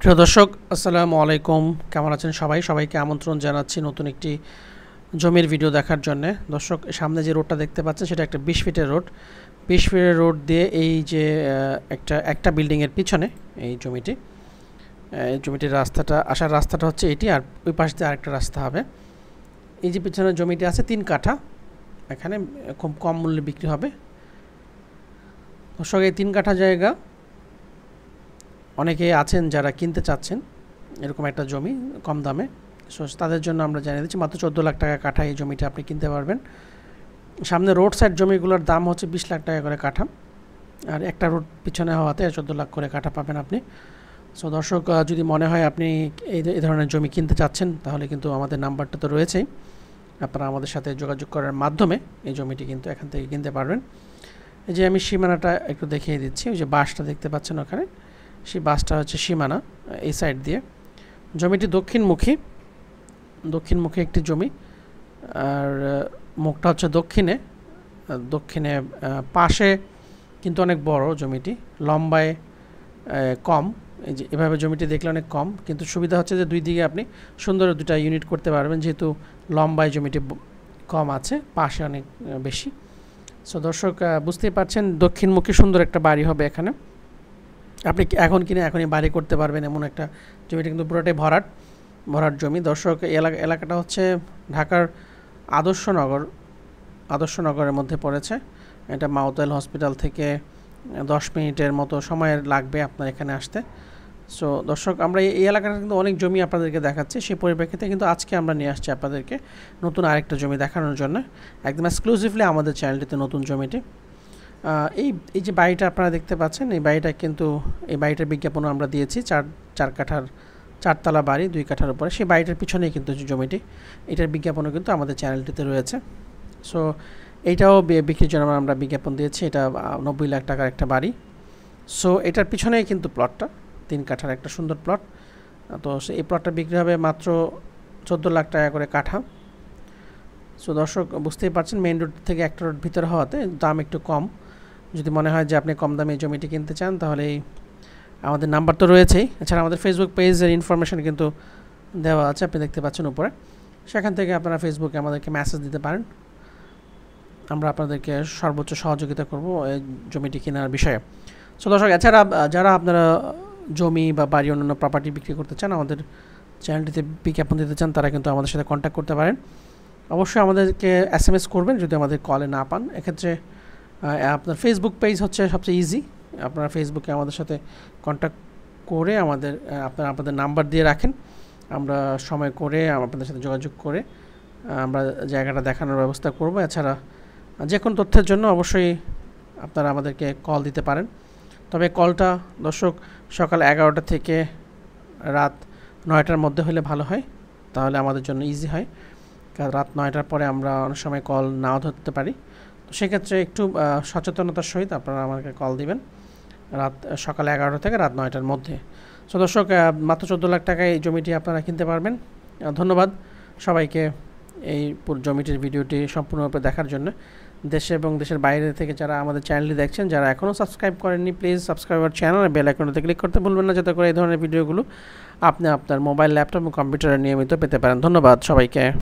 প্রিয় দর্শক আসসালামু আলাইকুম কেমন আছেন সবাই সবাইকে আমন্ত্রণ জানাচ্ছি নতুন একটি জমির ভিডিও দেখার জন্য দর্শক সামনে যে রোডটা দেখতে পাচ্ছেন সেটা একটা বিশ ফিটের রোড বিশ ফিটের রোড দিয়ে এই যে একটা একটা বিল্ডিংয়ের পিছনে এই জমিটি এই জমিটির রাস্তাটা আসার রাস্তাটা হচ্ছে এটি আর ওই পাশ দিয়ে আরেকটা রাস্তা হবে এই যে পিছনে জমিটি আছে তিন কাঠা এখানে খুব কম মূল্যে বিক্রি হবে দর্শক এই তিন কাঠা জায়গা অনেকে আছেন যারা কিনতে চাচ্ছেন এরকম একটা জমি কম দামে সো তাদের জন্য আমরা জানিয়ে দিচ্ছি মাত্র চোদ্দো লাখ টাকা কাঠা এই জমিটা আপনি কিনতে পারবেন সামনে রোড সাইড জমিগুলোর দাম হচ্ছে বিশ লাখ টাকা করে কাঠা আর একটা রোড পিছনে হওয়াতে চোদ্দো লাখ করে কাঠা পাবেন আপনি সো দর্শক যদি মনে হয় আপনি এই ধরনের জমি কিনতে চাচ্ছেন তাহলে কিন্তু আমাদের নাম্বারটা তো রয়েছেই আপনারা আমাদের সাথে যোগাযোগ করার মাধ্যমে এই জমিটি কিন্তু এখান থেকে কিনতে পারবেন এই যে আমি সীমানাটা একটু দেখিয়ে দিচ্ছি ওই যে বাঁশটা দেখতে পাচ্ছেন ওখানে সেই বাসটা হচ্ছে সীমানা এই সাইড দিয়ে জমিটি দক্ষিণমুখী দক্ষিণমুখী একটি জমি আর মুখটা হচ্ছে দক্ষিণে দক্ষিণে পাশে কিন্তু অনেক বড় জমিটি লম্বায় কম এই যে এভাবে জমিটি দেখলে অনেক কম কিন্তু সুবিধা হচ্ছে যে দুই দিকে আপনি সুন্দর দুটা ইউনিট করতে পারবেন যেহেতু লম্বায় জমিটি কম আছে পাশে অনেক বেশি সো দর্শক বুঝতেই পারছেন দক্ষিণমুখী সুন্দর একটা বাড়ি হবে এখানে আপনি এখন কিনে এখনই বাড়ি করতে পারবেন এমন একটা জমিটা কিন্তু পুরোটাই ভরাট ভরাট জমি দর্শক এলাকা এলাকাটা হচ্ছে ঢাকার আদর্শনগর আদর্শনগরের মধ্যে পড়েছে এটা মাউতেল হসপিটাল থেকে দশ মিনিটের মতো সময় লাগবে আপনার এখানে আসতে সো দর্শক আমরা এই এলাকাটা কিন্তু অনেক জমি আপনাদেরকে দেখাচ্ছি সেই পরিপ্রেক্ষিতে কিন্তু আজকে আমরা নিয়ে আসছি আপনাদেরকে নতুন আরেকটা জমি দেখানোর জন্য একদম এক্সক্লুসিভলি আমাদের চ্যানেলটিতে নতুন জমিটি এই এই যে বাড়িটা আপনারা দেখতে পাচ্ছেন এই বাড়িটা কিন্তু এই বাড়িটার বিজ্ঞাপনও আমরা দিয়েছি চার চার কাঠার চারতলা বাড়ি দুই কাঠার উপরে সেই বাড়িটার পিছনেই কিন্তু জমিটি এটার বিজ্ঞাপনও কিন্তু আমাদের চ্যানেলটিতে রয়েছে সো এইটাও বিক্রির জন্য আমরা বিজ্ঞাপন দিয়েছি এটা নব্বই লাখ টাকার একটা বাড়ি সো এটার পিছনেই কিন্তু প্লটটা তিন কাঠার একটা সুন্দর প্লট তো এই প্লটটা বিক্রি হবে মাত্র চোদ্দো লাখ টাকা করে কাঠা সো দর্শক বুঝতেই পারছেন মেইন রোড থেকে একটা রোড ভিতরে হওয়াতে দাম একটু কম যদি মনে হয় যে আপনি কম দামে জমিটি কিনতে চান তাহলে আমাদের নাম্বার তো রয়েছেই এছাড়া আমাদের ফেসবুক পেজের ইনফরমেশান কিন্তু দেওয়া আছে আপনি দেখতে পাচ্ছেন উপরে সেখান থেকে আপনারা ফেসবুকে আমাদেরকে মেসেজ দিতে পারেন আমরা আপনাদেরকে সর্বোচ্চ সহযোগিতা করব এই জমিটি কেনার বিষয়ে সো দর্শক এছাড়া যারা আপনারা জমি বা বাড়ি অন্যান্য প্রপার্টি বিক্রি করতে চান আমাদের চ্যানেলটিতে বিজ্ঞাপন দিতে চান তারা কিন্তু আমাদের সাথে কন্ট্যাক্ট করতে পারেন অবশ্যই আমাদেরকে এস করবেন যদি আমাদের কলে না পান এক্ষেত্রে আপনার ফেসবুক পেজ হচ্ছে সবচেয়ে ইজি আপনারা ফেসবুকে আমাদের সাথে কন্ট্যাক্ট করে আমাদের আপনারা আপনাদের নাম্বার দিয়ে রাখেন আমরা সময় করে আপনাদের সাথে যোগাযোগ করে আমরা জায়গাটা দেখানোর ব্যবস্থা করব এছাড়া যে কোনো তথ্যের জন্য অবশ্যই আপনারা আমাদেরকে কল দিতে পারেন তবে কলটা দর্শক সকাল এগারোটা থেকে রাত নয়টার মধ্যে হলে ভালো হয় তাহলে আমাদের জন্য ইজি হয় কারণ রাত নয়টার পরে আমরা অনেক সময় কল নাও ধরতে পারি সেক্ষেত্রে একটু সচেতনতার সহিত আপনারা আমাকে কল দিবেন রাত সকাল এগারোটা থেকে রাত নয়টার মধ্যে সো দর্শক মাত্র চোদ্দো লাখ টাকায় এই জমিটি আপনারা কিনতে পারবেন ধন্যবাদ সবাইকে এই জমিটির ভিডিওটি সম্পূর্ণরূপে দেখার জন্য দেশে এবং দেশের বাইরে থেকে যারা আমাদের চ্যানেলটি দেখছেন যারা এখনও সাবস্ক্রাইব করেননি প্লিজ সাবস্ক্রাইবার চ্যানেল আর বেল আইকনটাতে ক্লিক করতে ভুলবেন না যাতে করে এই ধরনের ভিডিওগুলো আপনি আপনার মোবাইল ল্যাপটপ এবং কম্পিউটারে নিয়মিত পেতে পারেন ধন্যবাদ সবাইকে